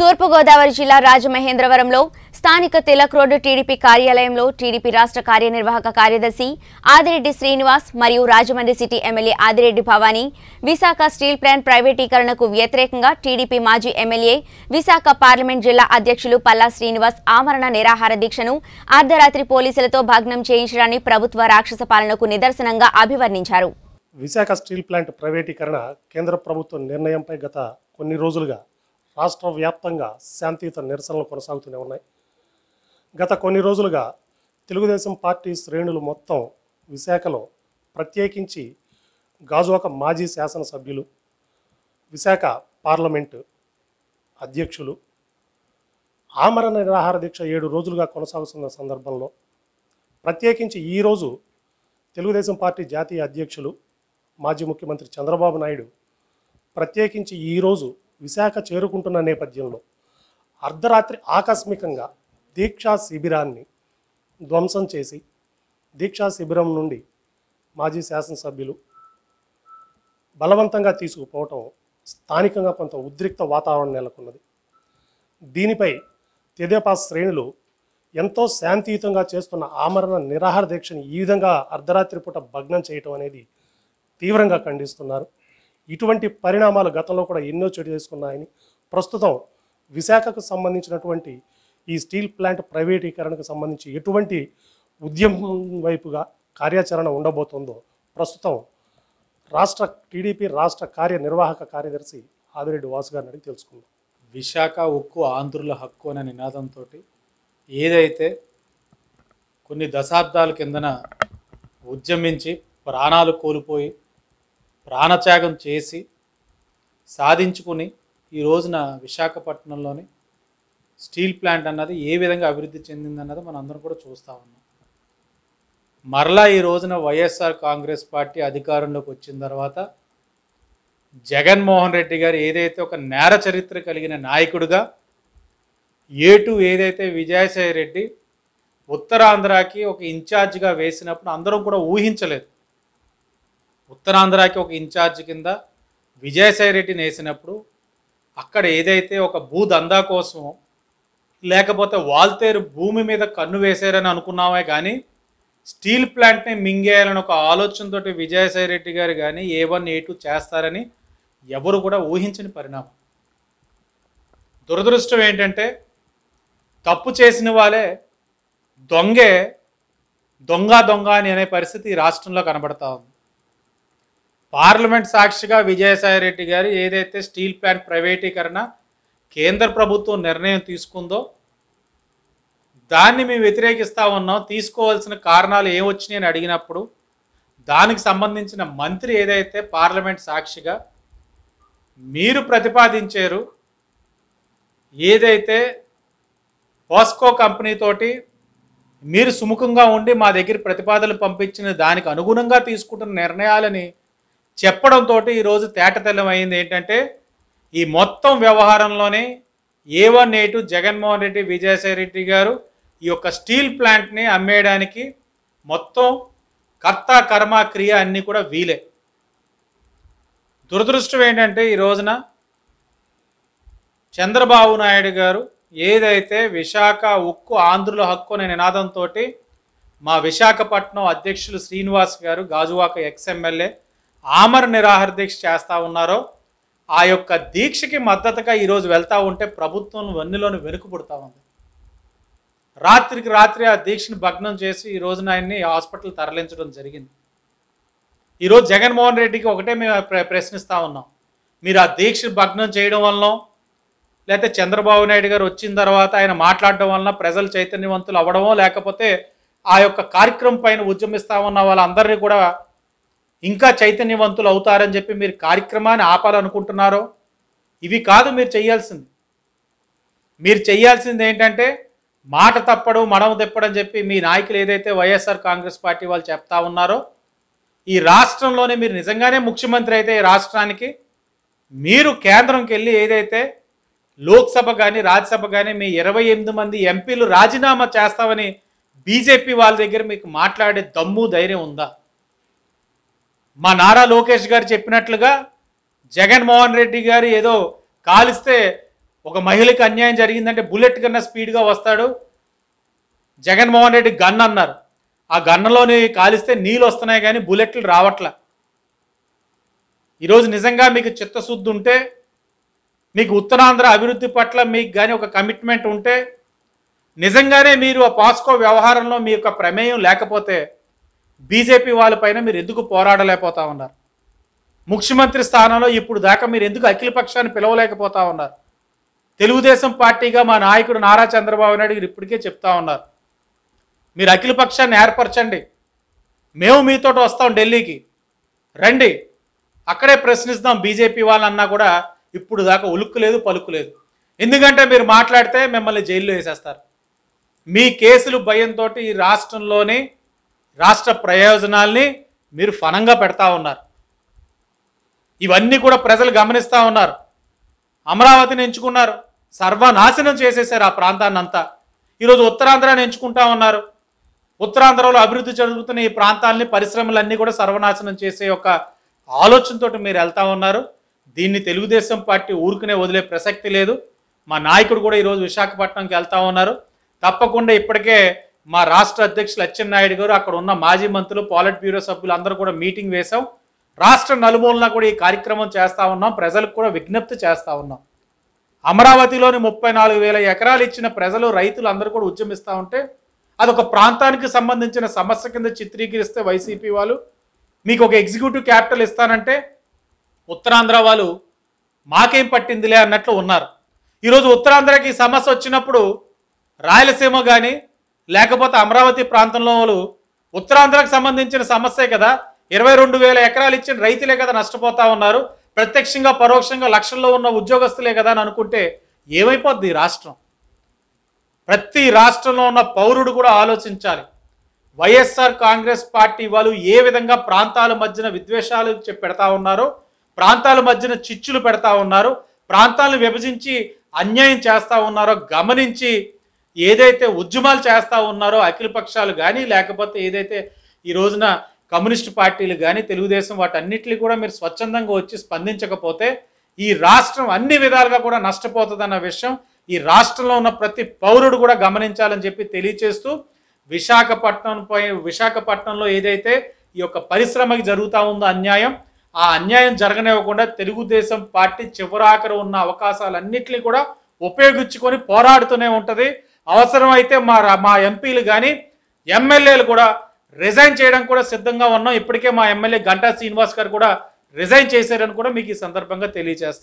తూర్పుగోదావరి జిల్లా రాజమహేంద్రవరంలో స్థానిక తిలక్ రోడ్డు టీడీపీ కార్యాలయంలో టీడీపీ రాష్ట్ర కార్యనిర్వాహక కార్యదర్శి ఆదిరెడ్డి శ్రీనివాస్ మరియు Rajahmundry city MLA Adireddy Bhavani Visakha steel plant ప్రైవేటీకరణకు వ్యతిరేకంగా టీడీపీ మాజీ ఎమ్మెల్యే విశాఖ పార్లమెంట్ జిల్లా అధ్యక్షులు పల్లా శ్రీనివాస్ ఆమరణ నిరాహార దీక్షను అర్ధరాత్రి పోలీసులతో భగ్నం చేయించడాన్ని ప్రభుత్వ రాక్షస పాలనకు నిదర్శనంగా అభివర్ణించారు విశాఖ స్టీల్ ప్లాంట్ ప్రైవేటీకరణ కేంద్ర ప్రభుత్వం నిర్ణయంపై గత కొన్ని రోజులుగా రాష్ట్ర వ్యాప్తంగా శాంతియుత నిరసనలు కొనసాగుతూనే ఉన్నాయి గత కొన్ని రోజులుగా తెలుగుదేశం పార్టీ శ్రేణులు మొత్తం విశాఖలో ప్రత్యేకించి గాజువాక మాజీ శాసనసభ్యులు విశాఖ పార్లమెంటు అధ్యక్షులు ఆమరణ నిరాహార దీక్ష ఏడు రోజులుగా కొనసాగుతున్న సందర్భంలో ప్రత్యేకించి ఈరోజు తెలుగుదేశం పార్టీ జాతీయ అధ్యక్షులు మాజీ ముఖ్యమంత్రి చంద్రబాబు నాయుడు ప్రత్యేకించి ఈరోజు విశాఖ చేరుకుంటున్న నేపథ్యంలో అర్ధరాత్రి ఆకస్మికంగా దీక్షా శిబిరాన్ని ధ్వంసం చేసి దీక్షా శిబిరం నుండి మాజీ శాసనసభ్యులు బలవంతంగా తీసుకుపోవటం స్థానికంగా కొంత ఉద్రిక్త వాతావరణం నెలకొన్నది దీనిపై తెదేపా శ్రేణులు ఎంతో శాంతియుతంగా చేస్తున్న ఆమరణ నిరాహార దీక్షను ఈ విధంగా అర్ధరాత్రి పూట భగ్నం చేయటం అనేది తీవ్రంగా ఖండిస్తున్నారు ఇటువంటి పరిణామాలు గతంలో కూడా ఎన్నో చెడు చేసుకున్నాయని ప్రస్తుతం విశాఖకు సంబంధించినటువంటి ఈ స్టీల్ ప్లాంట్ ప్రైవేటీకరణకు సంబంధించి ఎటువంటి ఉద్యమం వైపుగా కార్యాచరణ ఉండబోతుందో ప్రస్తుతం రాష్ట్ర టీడీపీ రాష్ట్ర కార్యనిర్వాహక కార్యదర్శి ఆదిరెడ్డి వాసు గారిని అడిగి తెలుసుకుందాం విశాఖ ఉక్కు ఆంధ్రుల హక్కు అనే నినాదంతో ఏదైతే కొన్ని దశాబ్దాల కిందన ఉద్యమించి ప్రాణాలు కోల్పోయి ప్రాణత్యాగం చేసి సాధించుకుని ఈ రోజున విశాఖపట్నంలోని స్టీల్ ప్లాంట్ అన్నది ఏ విధంగా అభివృద్ధి చెందింది అన్నది మనం అందరం కూడా చూస్తూ ఉన్నాం మరలా ఈ రోజున వైఎస్ఆర్ కాంగ్రెస్ పార్టీ అధికారంలోకి వచ్చిన తర్వాత జగన్మోహన్ రెడ్డి గారు ఏదైతే ఒక నేర చరిత్ర కలిగిన నాయకుడిగా ఏటు ఏదైతే విజయసాయి రెడ్డి ఉత్తరాంధ్రకి ఒక ఇన్ఛార్జ్గా వేసినప్పుడు అందరం కూడా ఊహించలేదు ఉత్తరాంధ్రకి ఒక ఇన్ఛార్జ్ కింద విజయసాయి రెడ్డిని వేసినప్పుడు అక్కడ ఏదైతే ఒక భూ దందా కోసం లేకపోతే వాల్తేరు భూమి మీద కన్ను వేశారని అనుకున్నామే కానీ స్టీల్ ప్లాంట్ని మింగేయాలని ఒక ఆలోచనతో విజయసాయి రెడ్డి గారు కానీ ఏ వన్ ఏ టూ చేస్తారని ఎవరు కూడా ఊహించని పరిణామం దురదృష్టం ఏంటంటే తప్పు చేసిన వాళ్ళే దొంగే దొంగ దొంగ అని అనే పరిస్థితి రాష్ట్రంలో కనబడతా ఉంది పార్లమెంట్ సాక్షిగా విజయసాయిరెడ్డి గారు ఏదైతే స్టీల్ ప్లాంట్ ప్రైవేటీకరణ కేంద్ర ప్రభుత్వం నిర్ణయం తీసుకుందో దాన్ని మేము వ్యతిరేకిస్తూ ఉన్నాం తీసుకోవాల్సిన కారణాలు ఏమొచ్చినాయని అడిగినప్పుడు దానికి సంబంధించిన మంత్రి ఏదైతే పార్లమెంట్ సాక్షిగా మీరు ప్రతిపాదించారు ఏదైతే పోస్కో కంపెనీతోటి మీరు సుముఖంగా ఉండి మా దగ్గర ప్రతిపాదనలు పంపించిన దానికి అనుగుణంగా తీసుకుంటున్న నిర్ణయాలని చెప్పడంతో ఈరోజు తేటతెల్లమైంది ఏంటంటే ఈ మొత్తం వ్యవహారంలోనే A one A two Jaganmohan Reddy Vijayasai Reddy గారు ఈ యొక్క స్టీల్ ప్లాంట్ని అమ్మేయడానికి మొత్తం కర్త కర్మ క్రియ అన్నీ కూడా వీలే దురదృష్టం ఏంటంటే ఈ రోజున చంద్రబాబు నాయుడు గారు ఏదైతే విశాఖ ఉక్కు ఆంధ్రుల హక్కు అనే నినాదంతో మా విశాఖపట్నం అధ్యక్షులు శ్రీనివాస్ గారు గాజువాక ఎక్స్ఎమ్మెల్యే ఆమర నిరాహార దీక్ష చేస్తూ ఉన్నారో ఆ యొక్క దీక్షకి మద్దతుగా ఈరోజు వెళ్తూ ఉంటే ప్రభుత్వం వెనుక పుడతా ఉంది రాత్రికి రాత్రి ఆ దీక్షను భగ్నం చేసి ఈ రోజున ఆయన్ని హాస్పిటల్ తరలించడం జరిగింది ఈరోజు జగన్మోహన్ రెడ్డికి ఒకటే మేము ప్రశ్నిస్తూ ఉన్నాం మీరు ఆ దీక్ష భగ్నం చేయడం వలన లేకపోతే చంద్రబాబు నాయుడు గారు వచ్చిన తర్వాత ఆయన మాట్లాడడం వలన ప్రజలు చైతన్యవంతులు అవ్వడమో లేకపోతే ఆ యొక్క కార్యక్రమం పైన ఉన్న వాళ్ళందరినీ కూడా ఇంకా చైతన్యవంతులు అవుతారని చెప్పి మీరు కార్యక్రమాన్ని ఆపాలనుకుంటున్నారో ఇవి కాదు మీరు చేయాల్సింది మీరు చేయాల్సింది ఏంటంటే మాట తప్పడం మడమ తిప్పడం చెప్పి మీ నాయకులు ఏదైతే వైఎస్ఆర్ కాంగ్రెస్ పార్టీ వాళ్ళు చెప్తా ఉన్నారో ఈ రాష్ట్రంలోనే మీరు నిజంగానే ముఖ్యమంత్రి అయితే ఈ రాష్ట్రానికి మీరు కేంద్రంకి వెళ్ళి ఏదైతే లోక్సభ కానీ రాజ్యసభ కానీ మీ ఇరవై ఎనిమిది మంది ఎంపీలు రాజీనామా చేస్తామని బీజేపీ వాళ్ళ దగ్గర మీకు మాట్లాడే దమ్ము ధైర్యం ఉందా మా నారా లోకేష్ గారు చెప్పినట్లుగా జగన్మోహన్ రెడ్డి గారు ఏదో కాలిస్తే ఒక మహిళకి అన్యాయం జరిగిందంటే బుల్లెట్ కన్నా స్పీడ్గా వస్తాడు జగన్మోహన్ రెడ్డి గన్ అన్నారు ఆ గన్నలోని కాలిస్తే నీళ్ళు వస్తున్నాయి కానీ బుల్లెట్లు రావట్లా ఈరోజు నిజంగా మీకు చిత్తశుద్ధి ఉంటే మీకు ఉత్తరాంధ్ర అభివృద్ధి పట్ల మీకు కానీ ఒక కమిట్మెంట్ ఉంటే నిజంగానే మీరు ఆ పాస్కో వ్యవహారంలో మీ యొక్క ప్రమేయం లేకపోతే బీజేపీ వాళ్ళపైన మీరు ఎందుకు పోరాడలేకపోతా ఉన్నారు ముఖ్యమంత్రి స్థానంలో ఇప్పుడు దాకా మీరు ఎందుకు అఖిలపక్షాన్ని పిలవలేకపోతా ఉన్నారు తెలుగుదేశం పార్టీగా మా నాయకుడు నారా చంద్రబాబు నాయుడు గారు ఇప్పటికే చెప్తా ఉన్నారు మీరు అఖిలపక్షాన్ని ఏర్పరచండి మేము మీతో వస్తాం ఢిల్లీకి రండి అక్కడే ప్రశ్నిస్తాం బీజేపీ వాళ్ళన్నా కూడా ఇప్పుడు దాకా ఉలుక్కు లేదు పలుకు లేదు ఎందుకంటే మీరు మాట్లాడితే మిమ్మల్ని జైల్లో వేసేస్తారు మీ కేసులు భయంతో ఈ రాష్ట్రంలోనే రాష్ట్ర ప్రయోజనాల్ని మీరు ఫనంగా పెడతా ఉన్నారు ఇవన్నీ కూడా ప్రజలు గమనిస్తూ ఉన్నారు అమరావతిని ఎంచుకున్నారు సర్వనాశనం చేసేసారు ఆ ప్రాంతాన్ని అంతా ఈరోజు ఉత్తరాంధ్రాన్ని ఎంచుకుంటా ఉన్నారు ఉత్తరాంధ్రలో అభివృద్ధి జరుగుతున్న ఈ ప్రాంతాలని పరిశ్రమలన్నీ కూడా సర్వనాశనం చేసే ఒక ఆలోచనతో మీరు వెళ్తా ఉన్నారు దీన్ని తెలుగుదేశం పార్టీ ఊరుకునే వదిలే ప్రసక్తి లేదు మా నాయకుడు కూడా ఈరోజు విశాఖపట్నంకి వెళ్తా ఉన్నారు తప్పకుండా ఇప్పటికే మా రాష్ట్ర అధ్యక్షులు అచ్చెన్నాయుడు గారు అక్కడ ఉన్న మాజీ మంత్రులు పాలిట్ బ్యూరో సభ్యులు అందరూ కూడా మీటింగ్ వేశాం రాష్ట్ర నలుమూలన కూడా ఈ కార్యక్రమం చేస్తూ ఉన్నాం ప్రజలకు కూడా విజ్ఞప్తి చేస్తూ ఉన్నాం అమరావతిలోని ముప్పై నాలుగు వేల ఎకరాలు ఇచ్చిన ప్రజలు రైతులు అందరూ కూడా ఉద్యమిస్తూ ఉంటే అదొక ప్రాంతానికి సంబంధించిన సమస్య కింద చిత్రీకరిస్తే వైసీపీ వాళ్ళు మీకు ఒక ఎగ్జిక్యూటివ్ క్యాపిటల్ ఇస్తానంటే ఉత్తరాంధ్ర వాళ్ళు మాకేం పట్టిందిలే అన్నట్లు ఉన్నారు ఈరోజు ఉత్తరాంధ్రకి సమస్య వచ్చినప్పుడు రాయలసీమ కానీ లేకపోతే అమరావతి ప్రాంతంలో వాళ్ళు ఉత్తరాంధ్రకు సంబంధించిన సమస్యే కదా ఇరవై రెండు వేల ఎకరాలు ఇచ్చిన రైతులే కదా నష్టపోతా ఉన్నారు ప్రత్యక్షంగా పరోక్షంగా లక్షల్లో ఉన్న ఉద్యోగస్తులే కదా అని అనుకుంటే ఏమైపోద్ది రాష్ట్రం ప్రతి రాష్ట్రంలో ఉన్న పౌరుడు కూడా ఆలోచించాలి వైఎస్ఆర్ కాంగ్రెస్ పార్టీ వాళ్ళు ఏ విధంగా ప్రాంతాల మధ్యన విద్వేషాలు పెడతా ఉన్నారో ప్రాంతాల మధ్యన చిచ్చులు పెడతా ఉన్నారు ప్రాంతాలను విభజించి అన్యాయం చేస్తూ ఉన్నారో గమనించి ఏదైతే ఉద్యమాలు చేస్తూ ఉన్నారో అఖిలపక్షాలు కానీ లేకపోతే ఏదైతే ఈ రోజున కమ్యూనిస్ట్ పార్టీలు కానీ తెలుగుదేశం వాటన్నిటిని కూడా మీరు స్వచ్ఛందంగా వచ్చి స్పందించకపోతే ఈ రాష్ట్రం అన్ని విధాలుగా కూడా నష్టపోతుందన్న విషయం ఈ రాష్ట్రంలో ఉన్న ప్రతి పౌరుడు కూడా గమనించాలని చెప్పి తెలియచేస్తూ విశాఖపట్నం పై విశాఖపట్నంలో ఏదైతే ఈ యొక్క పరిశ్రమకి జరుగుతూ ఉందో అన్యాయం ఆ అన్యాయం జరగనివ్వకుండా తెలుగుదేశం పార్టీ చివరాఖరు ఉన్న అవకాశాలన్నింటినీ కూడా ఉపయోగించుకొని పోరాడుతూనే ఉంటుంది అవసరమైతే మా మా ఎంపీలు కానీ ఎమ్మెల్యేలు కూడా రిజైన్ చేయడం కూడా సిద్ధంగా ఉన్నాం ఇప్పటికే మా ఎమ్మెల్యే గంటా శ్రీనివాస్ గారు కూడా రిజైన్ చేశారని కూడా మీకు ఈ సందర్భంగా తెలియజేస్తాం